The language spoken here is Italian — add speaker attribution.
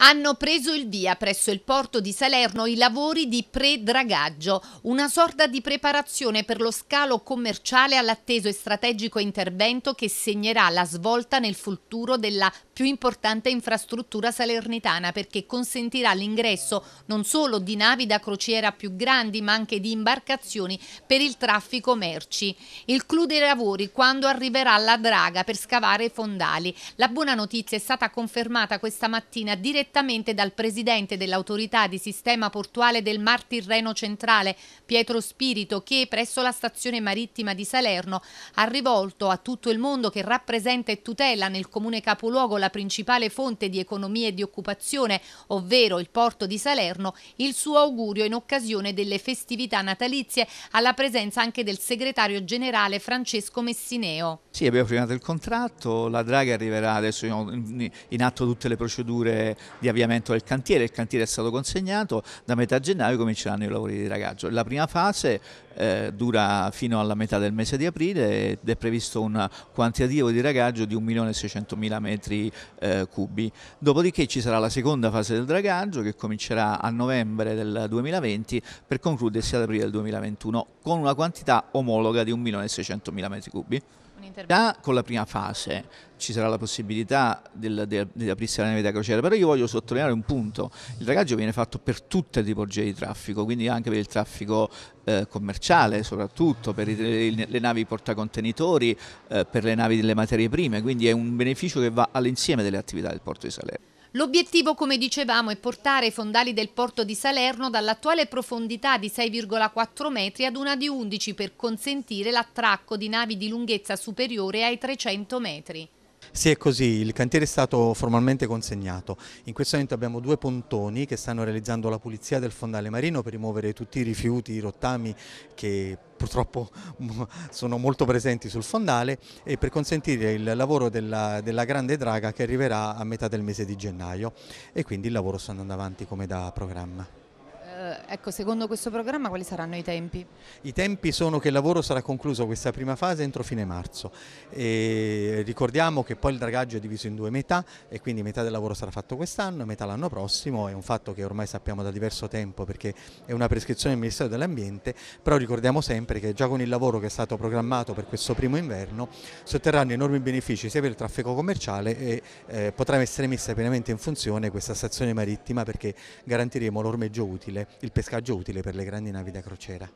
Speaker 1: Hanno preso il via presso il porto di Salerno i lavori di pre-dragaggio, una sorta di preparazione per lo scalo commerciale all'atteso e strategico intervento che segnerà la svolta nel futuro della più importante infrastruttura salernitana perché consentirà l'ingresso non solo di navi da crociera più grandi ma anche di imbarcazioni per il traffico merci. Il clou dei lavori quando arriverà la draga per scavare i fondali. La buona notizia è stata confermata questa mattina direttamente direttamente dal presidente dell'autorità di sistema portuale del Mar Tirreno Centrale, Pietro Spirito, che presso la stazione marittima di Salerno ha rivolto a tutto il mondo che rappresenta e tutela nel comune capoluogo la principale fonte di economia e di occupazione, ovvero il porto di Salerno, il suo augurio in occasione delle festività natalizie alla presenza anche del segretario generale Francesco Messineo.
Speaker 2: Sì, abbiamo firmato il contratto, la Draghi arriverà adesso in, in atto tutte le procedure di avviamento del cantiere, il cantiere è stato consegnato, da metà gennaio cominceranno i lavori di ragaggio. La prima fase eh, dura fino alla metà del mese di aprile ed è previsto un quantitativo di ragaggio di 1.600.000 metri eh, cubi. Dopodiché ci sarà la seconda fase del dragaggio che comincerà a novembre del 2020 per concludersi ad aprile del 2021 con una quantità omologa di 1.600.000 metri cubi. Già con la prima fase ci sarà la possibilità di aprirsi la nave da crociera, però io voglio sottolineare un punto, il dragaggio viene fatto per tutte le tipologie di traffico, quindi anche per il traffico eh, commerciale soprattutto, per i, le navi portacontenitori, eh, per le navi delle materie prime, quindi è un beneficio che va all'insieme delle attività del porto di Salerno.
Speaker 1: L'obiettivo, come dicevamo, è portare i fondali del porto di Salerno dall'attuale profondità di 6,4 metri ad una di 11 per consentire l'attracco di navi di lunghezza superiore ai 300 metri.
Speaker 3: Sì, è così, il cantiere è stato formalmente consegnato. In questo momento abbiamo due pontoni che stanno realizzando la pulizia del fondale marino per rimuovere tutti i rifiuti, i rottami che purtroppo sono molto presenti sul fondale e per consentire il lavoro della, della, grande draga che arriverà a metà del mese di gennaio e quindi il lavoro sta andando avanti come da programma.
Speaker 1: Eh, ecco, secondo questo programma quali saranno i tempi?
Speaker 3: I tempi sono che il lavoro sarà concluso questa prima fase entro fine marzo. E ricordiamo che poi il dragaggio è diviso in due metà e quindi metà del lavoro sarà fatto quest'anno metà l'anno prossimo. È un fatto che ormai sappiamo da diverso tempo perché è una prescrizione del Ministero dell'Ambiente, però ricordiamo sempre che già con il lavoro che è stato programmato per questo primo inverno si otterranno enormi benefici sia per il traffico commerciale e eh, potrà essere messa pienamente in funzione questa stazione marittima perché garantiremo l'ormeggio utile il pescaggio utile per le grandi navi da crociera.